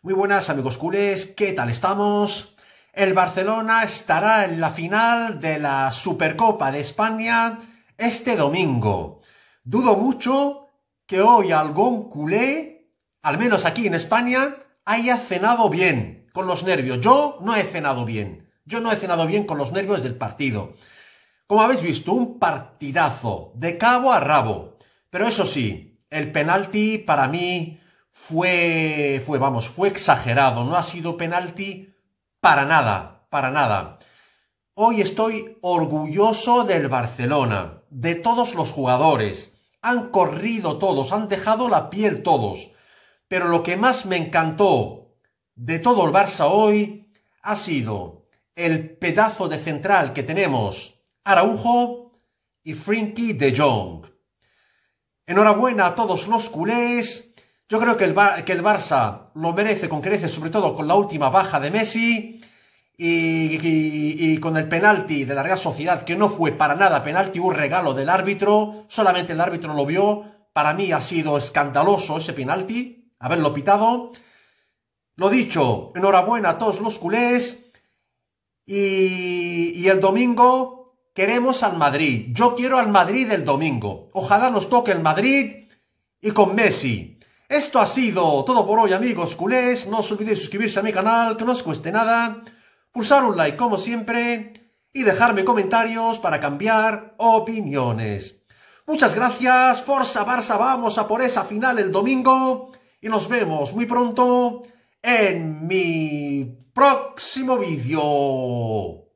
Muy buenas amigos culés, ¿qué tal estamos? El Barcelona estará en la final de la Supercopa de España este domingo. Dudo mucho que hoy algún culé, al menos aquí en España, haya cenado bien con los nervios. Yo no he cenado bien. Yo no he cenado bien con los nervios del partido. Como habéis visto, un partidazo de cabo a rabo. Pero eso sí, el penalti para mí fue, fue, vamos, fue exagerado, no ha sido penalti para nada, para nada. Hoy estoy orgulloso del Barcelona, de todos los jugadores. Han corrido todos, han dejado la piel todos. Pero lo que más me encantó de todo el Barça hoy ha sido el pedazo de central que tenemos, Araujo y Frinky de Jong. Enhorabuena a todos los culés yo creo que el, que el Barça lo merece con creces, sobre todo con la última baja de Messi y, con el penalti de la Real Sociedad, que no fue para nada penalti, un regalo del árbitro, solamente el árbitro lo vio. Para mí ha sido escandaloso ese penalti, haberlo pitado. Lo dicho, enhorabuena a todos los culés. Y, y el domingo queremos al Madrid. Yo quiero al Madrid el domingo. Ojalá nos toque el Madrid y con Messi esto ha sido todo por hoy amigos culés, no os olvidéis suscribirse a mi canal, que no os cueste nada, pulsar un like como siempre y dejarme comentarios para cambiar opiniones. Muchas gracias, Forza Barça, vamos a por esa final el domingo y nos vemos muy pronto en mi próximo vídeo.